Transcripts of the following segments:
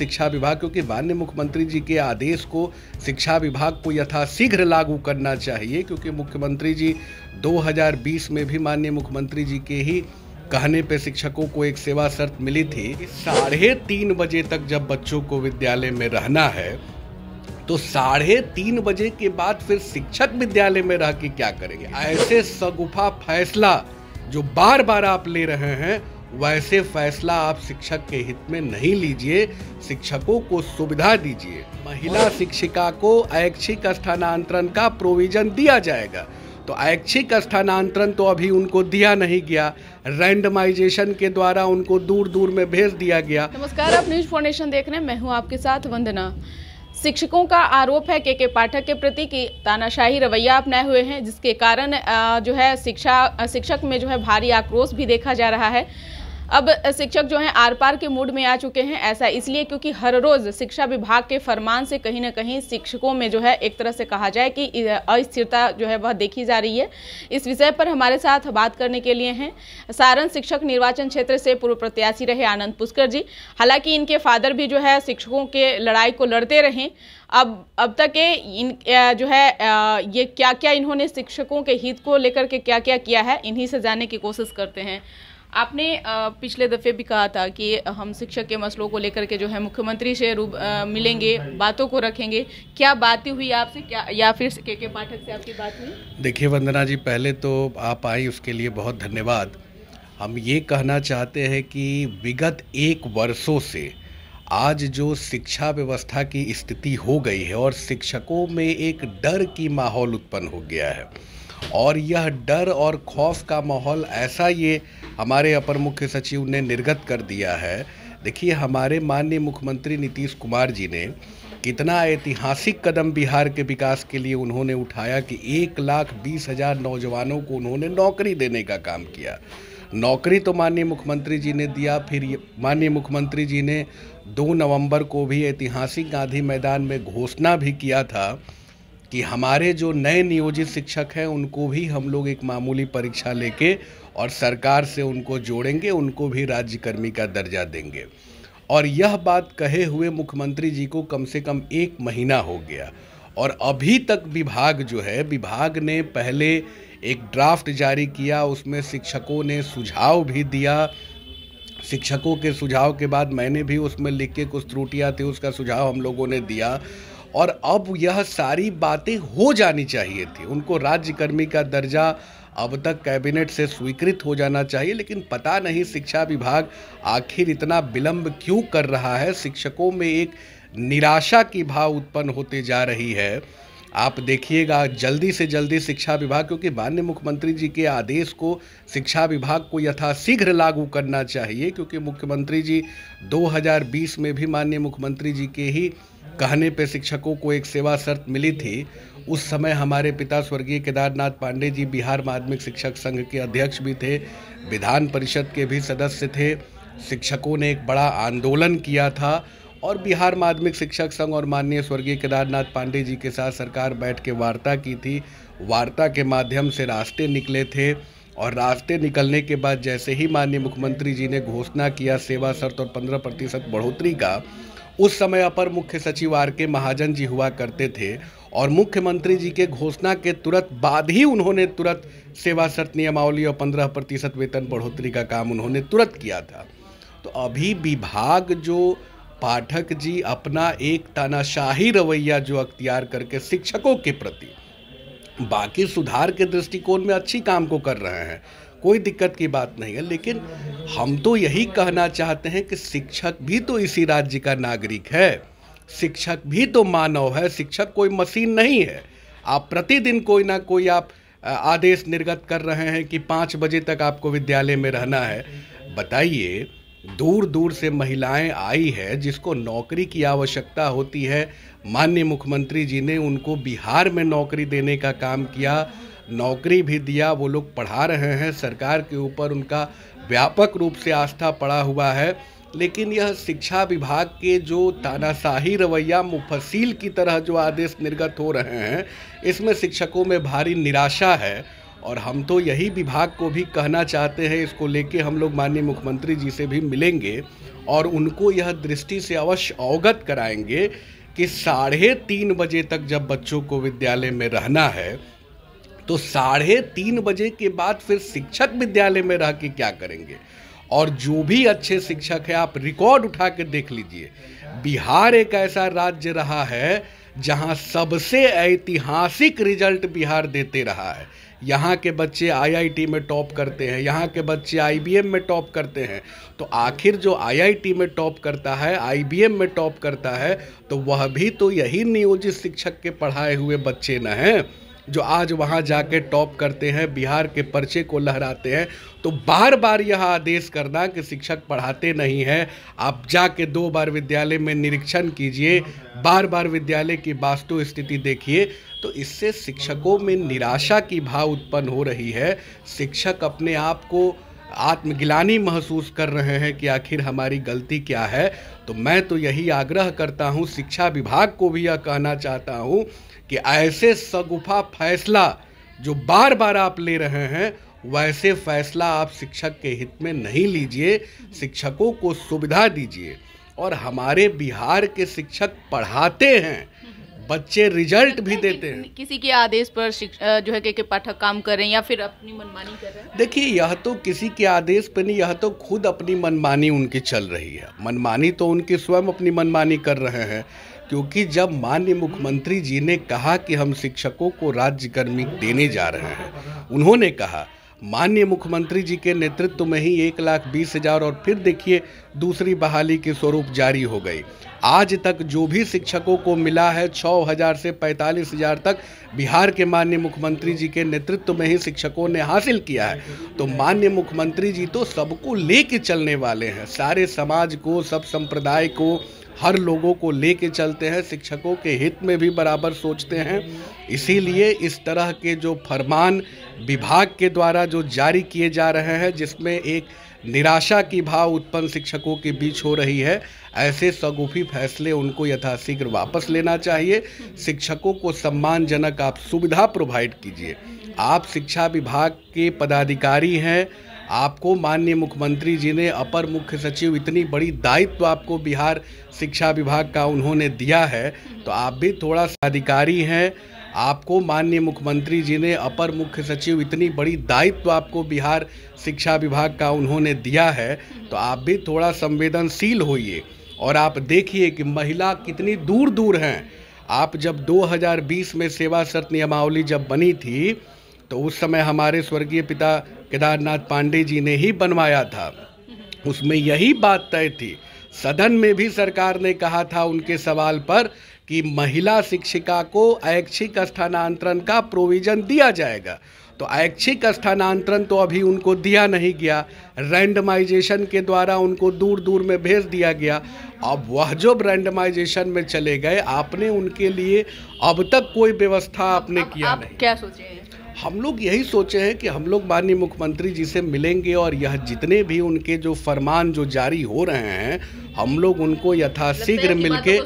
शिक्षा विभाग क्योंकि माननीय मुख्यमंत्री जी के आदेश को शिक्षा विभाग को यथाशीघ्र लागू करना चाहिए क्योंकि मुख्यमंत्री जी 2020 में भी माननीय मुख्यमंत्री जी के ही कहने पे शिक्षकों को एक सेवा शर्त मिली थी साढ़े तीन बजे तक जब बच्चों को विद्यालय में रहना है तो साढ़े तीन बजे के बाद फिर शिक्षक विद्यालय में रह के क्या करेंगे ऐसे सगुफा फैसला जो बार बार आप ले रहे हैं वैसे फैसला आप शिक्षक के हित में नहीं लीजिए शिक्षकों को सुविधा दीजिए महिला शिक्षिका को ऐच्छिक स्थानांतरण का प्रोविजन दिया जाएगा तो ऐच्छिक स्थानांतरण तो अभी उनको दिया नहीं गया रैंडमाइजेशन के द्वारा उनको दूर दूर में भेज दिया गया नमस्कार आप न्यूज फाउंडेशन देख रहे हैं मैं हूँ आपके साथ वंदना शिक्षकों का आरोप है के के पाठक के प्रति कि तानाशाही रवैया अपनाए हुए हैं जिसके कारण जो है शिक्षा शिक्षक में जो है भारी आक्रोश भी देखा जा रहा है अब शिक्षक जो हैं आर पार के मूड में आ चुके हैं ऐसा इसलिए क्योंकि हर रोज़ शिक्षा विभाग के फरमान से कहीं ना कहीं शिक्षकों में जो है एक तरह से कहा जाए कि अस्थिरता जो है वह देखी जा रही है इस विषय पर हमारे साथ बात करने के लिए हैं सारण शिक्षक निर्वाचन क्षेत्र से पूर्व प्रत्याशी रहे आनंद पुष्कर जी हालांकि इनके फादर भी जो है शिक्षकों के लड़ाई को लड़ते रहें अब अब तक इन जो है ये क्या क्या इन्होंने शिक्षकों के हित को लेकर के क्या क्या किया है इन्हीं से जानने की कोशिश करते हैं आपने पिछले दफ़े भी कहा था कि हम शिक्षक के मसलों को लेकर के जो है मुख्यमंत्री से रूब मिलेंगे बातों को रखेंगे क्या बातें हुई आपसे क्या या फिर के के पाठक से आपकी बात हुई देखिए वंदना जी पहले तो आप आई उसके लिए बहुत धन्यवाद हम ये कहना चाहते हैं कि विगत एक वर्षों से आज जो शिक्षा व्यवस्था की स्थिति हो गई है और शिक्षकों में एक डर की माहौल उत्पन्न हो गया है और यह डर और खौफ का माहौल ऐसा ये हमारे अपर मुख्य सचिव ने निर्गत कर दिया है देखिए हमारे माननीय मुख्यमंत्री नीतीश कुमार जी ने कितना ऐतिहासिक कदम बिहार के विकास के लिए उन्होंने उठाया कि एक लाख बीस हज़ार नौजवानों को उन्होंने नौकरी देने का काम किया नौकरी तो माननीय मुख्यमंत्री जी ने दिया फिर माननीय मुख्यमंत्री जी ने 2 नवंबर को भी ऐतिहासिक गांधी मैदान में घोषणा भी किया था कि हमारे जो नए नियोजित शिक्षक हैं उनको भी हम लोग एक मामूली परीक्षा लेके और सरकार से उनको जोड़ेंगे उनको भी राज्यकर्मी का दर्जा देंगे और यह बात कहे हुए मुख्यमंत्री जी को कम से कम एक महीना हो गया और अभी तक विभाग जो है विभाग ने पहले एक ड्राफ्ट जारी किया उसमें शिक्षकों ने सुझाव भी दिया शिक्षकों के सुझाव के बाद मैंने भी उसमें लिख के कुछ त्रुटियाँ थी उसका सुझाव हम लोगों ने दिया और अब यह सारी बातें हो जानी चाहिए थी उनको राज्यकर्मी का दर्जा अब तक कैबिनेट से स्वीकृत हो जाना चाहिए लेकिन पता नहीं शिक्षा विभाग आखिर इतना विलंब क्यों कर रहा है शिक्षकों में एक निराशा की भाव उत्पन्न होते जा रही है आप देखिएगा जल्दी से जल्दी शिक्षा विभाग क्योंकि माननीय मुख्यमंत्री जी के आदेश को शिक्षा विभाग को यथाशीघ्र लागू करना चाहिए क्योंकि मुख्यमंत्री जी 2020 में भी माननीय मुख्यमंत्री जी के ही कहने पर शिक्षकों को एक सेवा शर्त मिली थी उस समय हमारे पिता स्वर्गीय केदारनाथ पांडे जी बिहार माध्यमिक शिक्षक संघ के अध्यक्ष भी थे विधान परिषद के भी सदस्य थे शिक्षकों ने एक बड़ा आंदोलन किया था और बिहार माध्यमिक शिक्षक संघ और माननीय स्वर्गीय केदारनाथ पांडे जी के साथ सरकार बैठ के वार्ता की थी वार्ता के माध्यम से रास्ते निकले थे और रास्ते निकलने के बाद जैसे ही माननीय मुख्यमंत्री जी ने घोषणा किया सेवा शर्त और पंद्रह प्रतिशत बढ़ोतरी का उस समय अपर मुख्य सचिव आर के महाजन जी हुआ करते थे और मुख्यमंत्री जी के घोषणा के तुरंत बाद ही उन्होंने तुरंत सेवा शर्त नियमावली और पंद्रह प्रतिशत वेतन बढ़ोतरी का काम उन्होंने तुरंत किया था तो अभी विभाग जो पाठक जी अपना एक तानाशाही रवैया जो अख्तियार करके शिक्षकों के प्रति बाकी सुधार के दृष्टिकोण में अच्छी काम को कर रहे हैं कोई दिक्कत की बात नहीं है लेकिन हम तो यही कहना चाहते हैं कि शिक्षक भी तो इसी राज्य का नागरिक है शिक्षक भी तो मानव है शिक्षक कोई मशीन नहीं है आप प्रतिदिन कोई ना कोई आप आदेश निर्गत कर रहे हैं कि पाँच बजे तक आपको विद्यालय में रहना है बताइए दूर दूर से महिलाएं आई है जिसको नौकरी की आवश्यकता होती है माननीय मुख्यमंत्री जी ने उनको बिहार में नौकरी देने का काम किया नौकरी भी दिया वो लोग पढ़ा रहे हैं सरकार के ऊपर उनका व्यापक रूप से आस्था पड़ा हुआ है लेकिन यह शिक्षा विभाग के जो तानाशाही रवैया मुफसील की तरह जो आदेश निर्गत हो रहे हैं इसमें शिक्षकों में भारी निराशा है और हम तो यही विभाग को भी कहना चाहते हैं इसको लेके हम लोग माननीय मुख्यमंत्री जी से भी मिलेंगे और उनको यह दृष्टि से अवश्य अवगत कराएंगे कि साढ़े तीन बजे तक जब बच्चों को विद्यालय में रहना है तो साढ़े तीन बजे के बाद फिर शिक्षक विद्यालय में रह के क्या करेंगे और जो भी अच्छे शिक्षक है आप रिकॉर्ड उठा के देख लीजिए बिहार एक ऐसा राज्य रहा है जहां सबसे ऐतिहासिक रिजल्ट बिहार देते रहा है यहाँ के बच्चे आईआईटी में टॉप करते हैं यहाँ के बच्चे आईबीएम में टॉप करते हैं तो आखिर जो आईआईटी में टॉप करता है आईबीएम में टॉप करता है तो वह भी तो यही नियोजित शिक्षक के पढ़ाए हुए बच्चे न हैं जो आज वहाँ जाके टॉप करते हैं बिहार के पर्चे को लहराते हैं तो बार बार यह आदेश करना कि शिक्षक पढ़ाते नहीं हैं आप जाके दो बार विद्यालय में निरीक्षण कीजिए बार बार विद्यालय की वास्तु स्थिति देखिए तो इससे शिक्षकों में निराशा की भाव उत्पन्न हो रही है शिक्षक अपने आप को आत्मग्लानी महसूस कर रहे हैं कि आखिर हमारी गलती क्या है तो मैं तो यही आग्रह करता हूँ शिक्षा विभाग को भी यह कहना चाहता हूँ कि ऐसे सगुफा फैसला जो बार बार आप ले रहे हैं वैसे फैसला आप शिक्षक के हित में नहीं लीजिए शिक्षकों को सुविधा दीजिए और हमारे बिहार के शिक्षक पढ़ाते हैं बच्चे रिजल्ट भी देते हैं किसी के आदेश पर जो है कि पाठक काम कर रहे हैं या फिर अपनी मनमानी कर रहे हैं देखिए यह तो किसी के आदेश पर नहीं यह तो खुद अपनी मनमानी उनकी चल रही है मनमानी तो उनकी स्वयं अपनी मनमानी कर रहे हैं क्योंकि जब माननीय मुख्यमंत्री जी ने कहा कि हम शिक्षकों को राज्य कर्मी देने जा रहे हैं उन्होंने कहा माननीय मुख्यमंत्री जी के नेतृत्व में ही एक लाख बीस हजार और फिर देखिए दूसरी बहाली के स्वरूप जारी हो गई आज तक जो भी शिक्षकों को मिला है छः हजार से पैंतालीस हजार तक बिहार के माननीय मुख्यमंत्री जी के नेतृत्व में ही शिक्षकों ने हासिल किया है तो माननीय मुख्यमंत्री जी तो सबको ले चलने वाले हैं सारे समाज को सब संप्रदाय को हर लोगों को ले के चलते हैं शिक्षकों के हित में भी बराबर सोचते हैं इसीलिए इस तरह के जो फरमान विभाग के द्वारा जो जारी किए जा रहे हैं जिसमें एक निराशा की भाव उत्पन्न शिक्षकों के बीच हो रही है ऐसे सगुफी फैसले उनको यथाशीघ्र वापस लेना चाहिए शिक्षकों को सम्मानजनक आप सुविधा प्रोवाइड कीजिए आप शिक्षा विभाग के पदाधिकारी हैं आपको माननीय मुख्यमंत्री जी ने अपर मुख्य सचिव इतनी बड़ी दायित्व आपको बिहार शिक्षा विभाग का उन्होंने दिया है तो आप भी थोड़ा सा अधिकारी हैं आपको माननीय मुख्यमंत्री जी ने अपर मुख्य सचिव इतनी बड़ी दायित्व आपको बिहार शिक्षा विभाग का उन्होंने दिया है तो आप भी थोड़ा संवेदनशील होइए और आप देखिए कि महिला कितनी दूर दूर हैं आप जब 2020 में सेवा शर्त नियमावली जब बनी थी तो उस समय हमारे स्वर्गीय पिता केदारनाथ पांडे जी ने ही बनवाया था उसमें यही बात तय थी सदन में भी सरकार ने कहा था उनके सवाल पर कि महिला शिक्षिका को ऐच्छिक स्थानांतरण का प्रोविजन दिया जाएगा तो ऐच्छिक स्थानांतरण तो अभी उनको दिया नहीं गया रैंडमाइजेशन के द्वारा उनको दूर दूर में भेज दिया गया अब वह जो रैंडमाइजेशन में चले गए आपने उनके लिए अब तक कोई व्यवस्था आपने किया आप नहीं क्या सोचे हम लोग यही सोचे हैं कि हम लोग माननीय मुख्यमंत्री जी से मिलेंगे और यह जितने भी उनके जो फरमान जो जारी हो रहे हैं हम लोग उनको यथाशीघ्र मिल के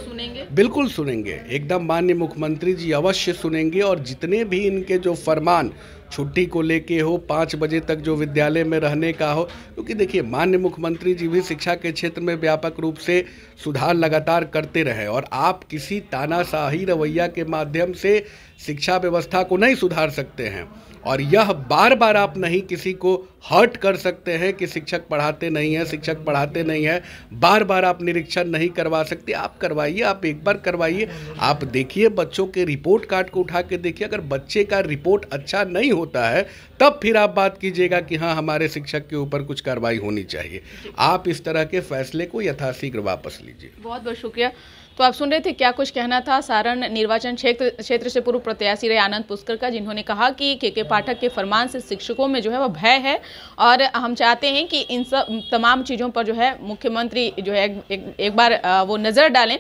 बिल्कुल सुनेंगे एकदम माननीय मुख्यमंत्री जी अवश्य सुनेंगे और जितने भी इनके जो फरमान छुट्टी को लेके हो पाँच बजे तक जो विद्यालय में रहने का हो क्योंकि देखिए माननीय मुख्यमंत्री जी भी शिक्षा के क्षेत्र में व्यापक रूप से सुधार लगातार करते रहे और आप किसी तानाशाही रवैया के माध्यम से शिक्षा व्यवस्था को नहीं सुधार सकते हैं और यह बार बार आप नहीं किसी को हर्ट कर सकते हैं कि शिक्षक पढ़ाते नहीं हैं शिक्षक पढ़ाते नहीं हैं बार बार आप निरीक्षण नहीं करवा सकते आप करवाइए आप एक बार करवाइए आप देखिए बच्चों के रिपोर्ट कार्ड को उठा के देखिए अगर बच्चे का रिपोर्ट अच्छा नहीं होता है तब फिर आप बात कीजिएगा कि हाँ हमारे शिक्षक के ऊपर कुछ कार्रवाई होनी चाहिए आप इस तरह के फैसले को यथाशीघ्र वापस लीजिए बहुत बहुत शुक्रिया तो आप सुन रहे थे क्या कुछ कहना था सारण निर्वाचन क्षेत्र क्षेत्र से पूर्व प्रत्याशी रहे आनंद पुष्कर का जिन्होंने कहा कि के के पाठक के फरमान से शिक्षकों में जो है वह भय है और हम चाहते हैं कि इन सब तमाम चीज़ों पर जो है मुख्यमंत्री जो है एक, एक, एक बार वो नज़र डालें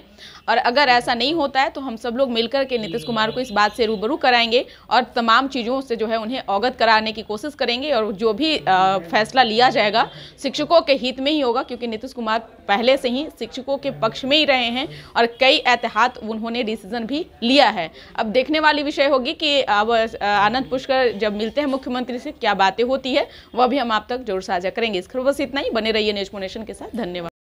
और अगर ऐसा नहीं होता है तो हम सब लोग मिलकर के नीतीश कुमार को इस बात से रूबरू कराएंगे और तमाम चीज़ों से जो है उन्हें अवगत कराने की कोशिश करेंगे और जो भी फैसला लिया जाएगा शिक्षकों के हित में ही होगा क्योंकि नीतीश कुमार पहले से ही शिक्षकों के पक्ष में ही रहे हैं और और कई एहतियात उन्होंने डिसीजन भी लिया है अब देखने वाली विषय होगी कि अब आनंद पुष्कर जब मिलते हैं मुख्यमंत्री से क्या बातें होती है वह भी हम आप तक जरूर साझा करेंगे इस खबर बस इतना ही बने रहिए नेशमोनेशन के साथ धन्यवाद